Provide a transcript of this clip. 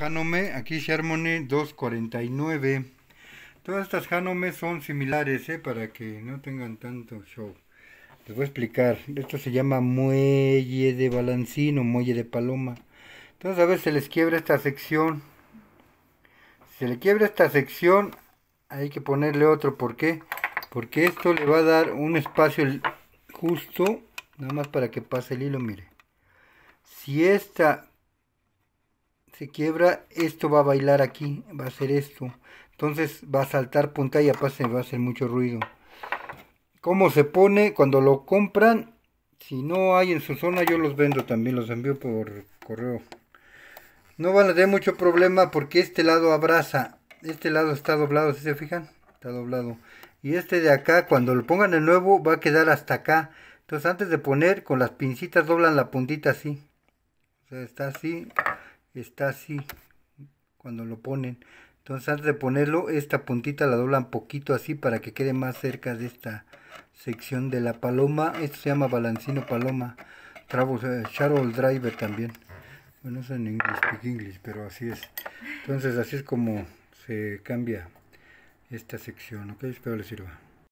Hanome, aquí Harmony 249. Todas estas Hanome son similares, eh, para que no tengan tanto show. Les voy a explicar. Esto se llama muelle de balancino, muelle de paloma. Entonces a veces se les quiebra esta sección. Si se le quiebra esta sección, hay que ponerle otro. ¿Por qué? Porque esto le va a dar un espacio justo, nada más para que pase el hilo, mire. Si esta se quiebra, esto va a bailar aquí, va a ser esto. Entonces va a saltar punta y aparte va a hacer mucho ruido. ¿Cómo se pone cuando lo compran? Si no hay en su zona, yo los vendo también, los envío por correo. No van a tener mucho problema porque este lado abraza. Este lado está doblado, si se fijan, está doblado. Y este de acá, cuando lo pongan de nuevo, va a quedar hasta acá. Entonces antes de poner, con las pincitas doblan la puntita así. O sea, está así, está así cuando lo ponen. Entonces antes de ponerlo, esta puntita la doblan poquito así para que quede más cerca de esta sección de la paloma. Esto se llama balancino paloma. travel, Charol eh, Driver también. Bueno, eso en inglés, English, pero así es. Entonces así es como se cambia esta sección. Ok, espero les sirva.